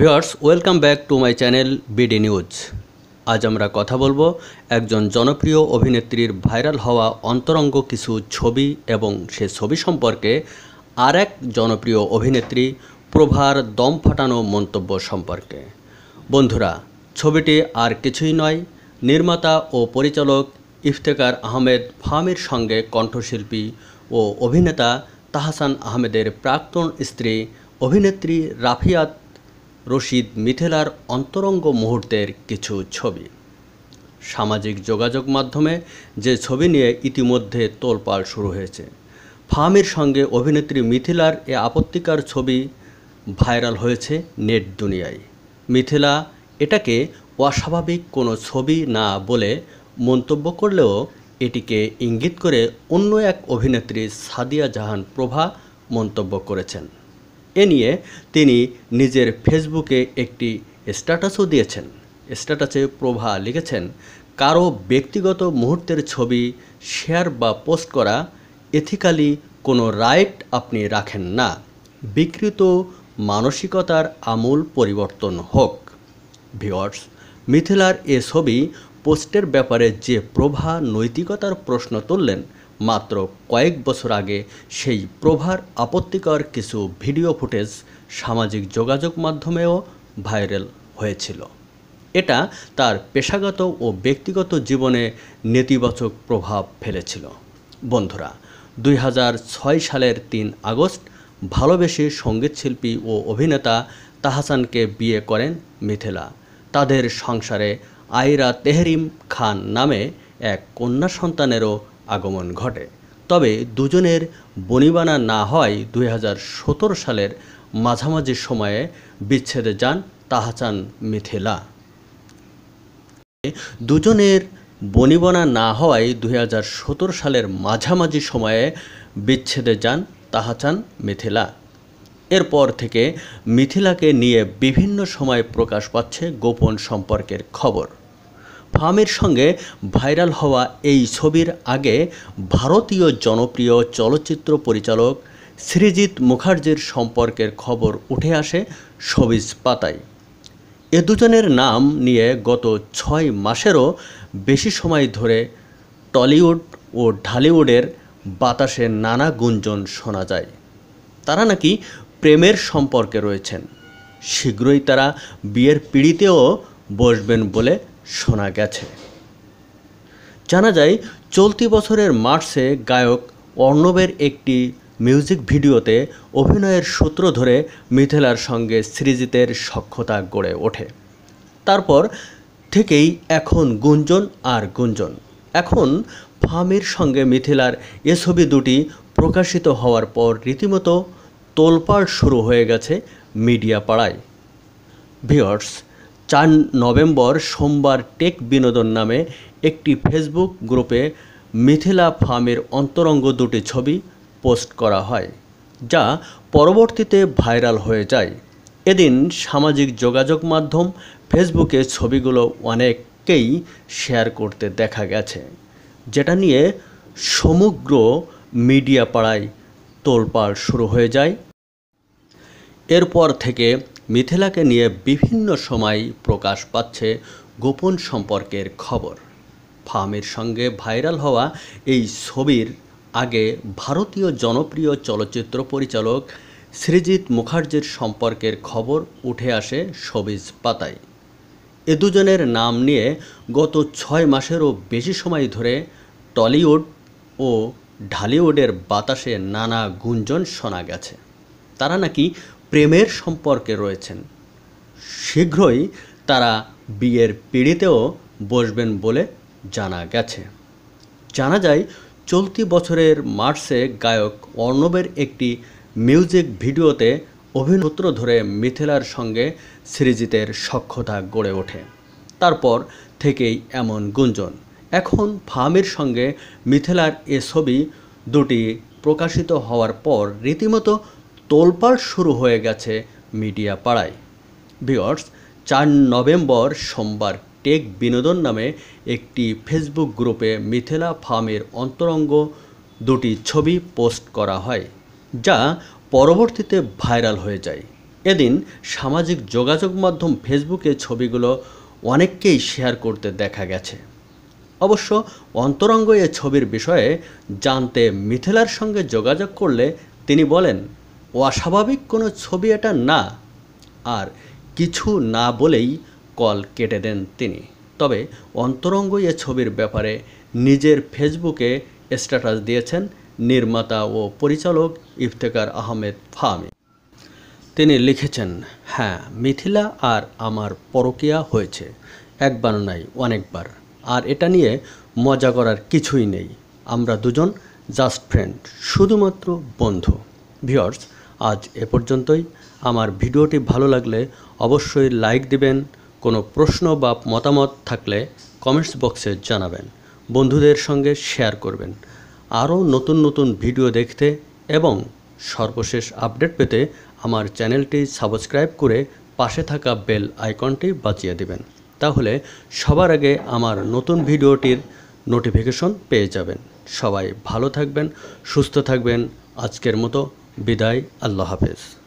viewers welcome back to my channel BD news আজ আমরা কথা বলবো একজন জনপ্রিয় অভিনেত্রীর ভাইরাল হওয়া অন্তরঙ্গ কিছু ছবি এবং সে ছবি সম্পর্কে আর এক জনপ্রিয় অভিনেত্রী প্রভার দম ফাটানো মন্তব্য সম্পর্কে বন্ধুরা ছবিটি আর কিছুই নয় নির্মাতা ও পরিচালক ইফতেকার আহমেদ ফামির সঙ্গে কণ্ঠশিল্পী ও অভিনেতা তাহাসান আহমেদের প্রাক্তন স্ত্রী অভিনেত্রী রাফিয়াত রশিদ মিথেলার অন্তরঙ্গ মুহূর্তের কিছু ছবি সামাজিক যোগাযোগ মাধ্যমে যে ছবি নিয়ে ইতিমধ্যে তোলপাড় শুরু হয়েছে ফাহামির সঙ্গে অভিনেত্রী মিথিলার এ আপত্তিকর ছবি ভাইরাল হয়েছে নেট দুনিয়ায় মিথিলা এটাকে অস্বাভাবিক কোনো ছবি না বলে মন্তব্য করলেও এটিকে ইঙ্গিত করে অন্য এক অভিনেত্রী সাদিয়া জাহান প্রভা মন্তব্য করেছেন এ নিয়ে তিনি নিজের ফেসবুকে একটি স্ট্যাটাসও দিয়েছেন স্ট্যাটাসে প্রভা লিখেছেন কারো ব্যক্তিগত মুহূর্তের ছবি শেয়ার বা পোস্ট করা এথিক্যালি কোনো রাইট আপনি রাখেন না বিকৃত মানসিকতার আমূল পরিবর্তন হোক ভিওয়ার্স মিথিলার এ ছবি পোস্টের ব্যাপারে যে প্রভা নৈতিকতার প্রশ্ন তুললেন মাত্র কয়েক বছর আগে সেই প্রভার আপত্তিকর কিছু ভিডিও ফুটেজ সামাজিক যোগাযোগ মাধ্যমেও ভাইরাল হয়েছিল এটা তার পেশাগত ও ব্যক্তিগত জীবনে নেতিবাচক প্রভাব ফেলেছিল বন্ধুরা দুই সালের তিন আগস্ট ভালোবেসে সঙ্গীতশিল্পী ও অভিনেতা তাহাসানকে বিয়ে করেন মিথিলা তাদের সংসারে আইরা তেহরিম খান নামে এক কন্যা সন্তানেরও আগমন ঘটে তবে দুজনের বনিবানা না হয় দুই সালের মাঝামাঝি সময়ে বিচ্ছেদে যান তাহাচান মিথিলা দুজনের বনিবনা না হওয়ায় দুই সালের মাঝামাঝি সময়ে বিচ্ছেদে যান তাহাচান মিথিলা এরপর থেকে মিথিলাকে নিয়ে বিভিন্ন সময় প্রকাশ পাচ্ছে গোপন সম্পর্কের খবর ফার্মের সঙ্গে ভাইরাল হওয়া এই ছবির আগে ভারতীয় জনপ্রিয় চলচ্চিত্র পরিচালক শ্রীজিৎ মুখার্জির সম্পর্কের খবর উঠে আসে সবিজ পাতায় এ দুজনের নাম নিয়ে গত ছয় মাসেরও বেশি সময় ধরে টলিউড ও ঢালিউডের বাতাসে নানা গুঞ্জন শোনা যায় তারা নাকি প্রেমের সম্পর্কে রয়েছেন শীঘ্রই তারা বিয়ের পিড়িতেও বসবেন বলে শোনা গেছে জানা যায় চলতি বছরের মার্চে গায়ক অর্ণবের একটি মিউজিক ভিডিওতে অভিনয়ের সূত্র ধরে মিথিলার সঙ্গে সৃজিতের সক্ষতা গড়ে ওঠে তারপর থেকেই এখন গুঞ্জন আর গুঞ্জন এখন ফামির সঙ্গে মিথিলার এ ছবি দুটি প্রকাশিত হওয়ার পর রীতিমতো তোলপাড় শুরু হয়ে গেছে মিডিয়া পাড়ায় ভিওর্স চার নভেম্বর সোমবার টেক বিনোদন নামে একটি ফেসবুক গ্রুপে মিথিলা ফার্মের অন্তরঙ্গ দুটি ছবি পোস্ট করা হয় যা পরবর্তীতে ভাইরাল হয়ে যায় এদিন সামাজিক যোগাযোগ মাধ্যম ফেসবুকে ছবিগুলো অনেককেই শেয়ার করতে দেখা গেছে যেটা নিয়ে সমগ্র মিডিয়া পাড়ায় তোলপাড় শুরু হয়ে যায় এরপর থেকে মিথিলাকে নিয়ে বিভিন্ন সময় প্রকাশ পাচ্ছে গোপন সম্পর্কের খবর ফাহমির সঙ্গে ভাইরাল হওয়া এই ছবির আগে ভারতীয় জনপ্রিয় চলচ্চিত্র পরিচালক সৃজিৎ মুখার্জির সম্পর্কের খবর উঠে আসে সবিজ পাতায় এ দুজনের নাম নিয়ে গত ছয় মাসেরও বেশি সময় ধরে টলিউড ও ঢালিউডের বাতাসে নানা গুঞ্জন শোনা গেছে তারা নাকি প্রেমের সম্পর্কে রয়েছেন শীঘ্রই তারা বিয়ের পিড়িতেও বসবেন বলে জানা গেছে জানা যায় চলতি বছরের মার্চে গায়ক অর্ণবের একটি মিউজিক ভিডিওতে অভিনূত্র ধরে মিথিলার সঙ্গে সৃজিতের সক্ষতা গড়ে ওঠে তারপর থেকেই এমন গুঞ্জন এখন ফাহামির সঙ্গে মিথিলার এ ছবি দুটি প্রকাশিত হওয়ার পর রীতিমতো তোলপাড় শুরু হয়ে গেছে মিডিয়া পাড়ায় বিয়র্স চার নভেম্বর সোমবার টেক বিনোদন নামে একটি ফেসবুক গ্রুপে মিথিলা ফার্মের অন্তরঙ্গ দুটি ছবি পোস্ট করা হয় যা পরবর্তীতে ভাইরাল হয়ে যায় এদিন সামাজিক যোগাযোগ মাধ্যম ফেসবুকে ছবিগুলো অনেককেই শেয়ার করতে দেখা গেছে অবশ্য অন্তরঙ্গ এ ছবির বিষয়ে জানতে মিথিলার সঙ্গে যোগাযোগ করলে তিনি বলেন অস্বাভাবিক কোনো ছবি এটা না আর কিছু না বলেই কল কেটে দেন তিনি তবে অন্তরঙ্গ এ ছবির ব্যাপারে নিজের ফেসবুকে স্ট্যাটাস দিয়েছেন নির্মাতা ও পরিচালক ইফতেকার আহমেদ ফাহামি তিনি লিখেছেন হ্যাঁ মিথিলা আর আমার পরকিয়া হয়েছে একবার নাই অনেকবার আর এটা নিয়ে মজা করার কিছুই নেই আমরা দুজন জাস্ট ফ্রেন্ড শুধুমাত্র বন্ধু ভিওর্স আজ এ পর্যন্তই আমার ভিডিওটি ভালো লাগলে অবশ্যই লাইক দিবেন কোনো প্রশ্ন বা মতামত থাকলে কমেন্টস বক্সে জানাবেন বন্ধুদের সঙ্গে শেয়ার করবেন আরও নতুন নতুন ভিডিও দেখতে এবং সর্বশেষ আপডেট পেতে আমার চ্যানেলটি সাবস্ক্রাইব করে পাশে থাকা বেল আইকনটি বাঁচিয়ে দিবেন তাহলে সবার আগে আমার নতুন ভিডিওটির নোটিফিকেশন পেয়ে যাবেন সবাই ভালো থাকবেন সুস্থ থাকবেন আজকের মতো بدائی اللہ حافظ